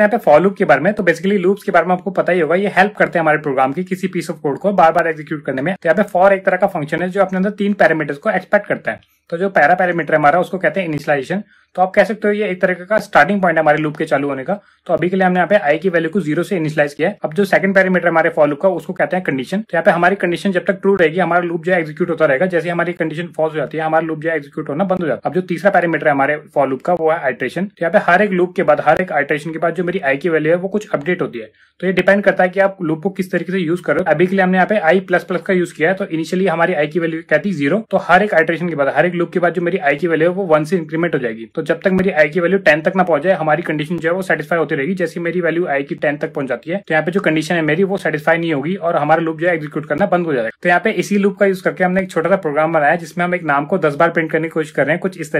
यहाँ पे for loop के बारे में तो बेसिकली लूप्स के बारे में आपको पता ही होगा ये हेल्प करते हैं हमारे प्रोग्राम की किसी पीस ऑफ कोड को बार बार एक्जीक्यूट करने में तो यहाँ पे फॉर एक तरह का फंक्शन है जो अपने अंदर तीन पैरामीटर्स को एक्सपेक्ट करता है तो जो पैरा पैरामीटर हमारा उसको कहते हैं इनिशलाइजेशन तो आप कह सकते हो ये एक तरह का स्टार्टिंग पॉइंट है हमारे लूप के चालू होने का तो अभी के लिए हमने यहाँ पे आई की वैल्यू को जीरो से इनिशलाइज किया है अब जो सेकंड पैरामीटर हमारे फॉर लूप का उसको कहते हैं कंडीशन तो यहाँ पे हमारी कंडीशन जब तक ट्रू रहेगी हमारा लूप जो है होता रहेगा जैसे हमारी कंडीशन फॉल्स हो जाती है हमारा लूप जो है होना बंद हो जाता है अब जो तीसरा पैरामीटर है हमारे फॉर लूप का वो है आइट्रेशन तो यहाँ पे हर एक लूप के बाद हर एक आइट्रेशन के बाद जो मेरी आई की वैल्यू है वो कुछ अपडेट होती है तो ये डिपेंड करता है कि आप लूप को किस तरीके से यूज करो अभी के लिए हमने यहाँ पे आई प्लस प्लस का यूज किया है तो इनिशियली हमारी आई की वैल्यू कहती है जीरो तो हर एक आइट्रेशन के बाद हर एक लूप के बाद जो मेरी आई की वैल्यू है वो वन से इंक्रीमेंट हो जाएगी तो जब तक मेरी आई की वैल्यू टेन तक ना पहुंच जाए हमारी कंडीशन जो है वो सेटिसफाई होती रहेगी जैसे मेरी वैल्यू आई की टेन तक पहुंच जाती है तो यहाँ पे जो कंडीशन है मेरी वो सेटिसफाई नहीं होगी और हमारा लूप जो है एक्जीक्यूट करना बंद हो जाएगा तो यहाँ पे इसी लूप का यूज करके हमने एक छोटा सा प्रोग्राम बनाया जिसमें हम एक नाम को दस बार प्रिंट करने की कोशिश कर रहे हैं कुछ इस तरह